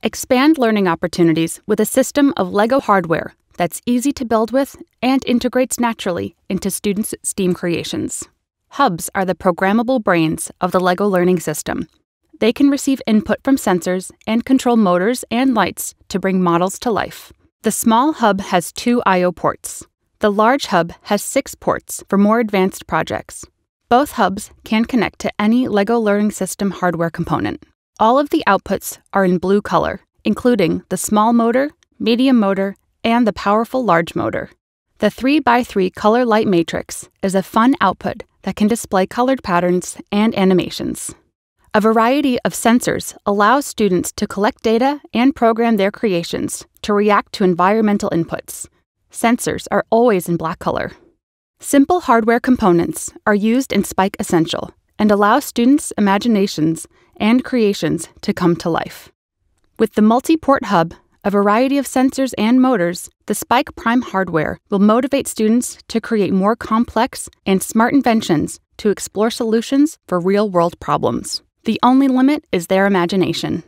Expand learning opportunities with a system of LEGO hardware that's easy to build with and integrates naturally into students' STEAM creations. Hubs are the programmable brains of the LEGO learning system. They can receive input from sensors and control motors and lights to bring models to life. The small hub has two I.O. ports. The large hub has six ports for more advanced projects. Both hubs can connect to any LEGO Learning System hardware component. All of the outputs are in blue color, including the small motor, medium motor, and the powerful large motor. The 3x3 color light matrix is a fun output that can display colored patterns and animations. A variety of sensors allows students to collect data and program their creations to react to environmental inputs. Sensors are always in black color. Simple hardware components are used in Spike Essential and allow students' imaginations and creations to come to life. With the multi port hub, a variety of sensors and motors, the Spike Prime hardware will motivate students to create more complex and smart inventions to explore solutions for real world problems. The only limit is their imagination.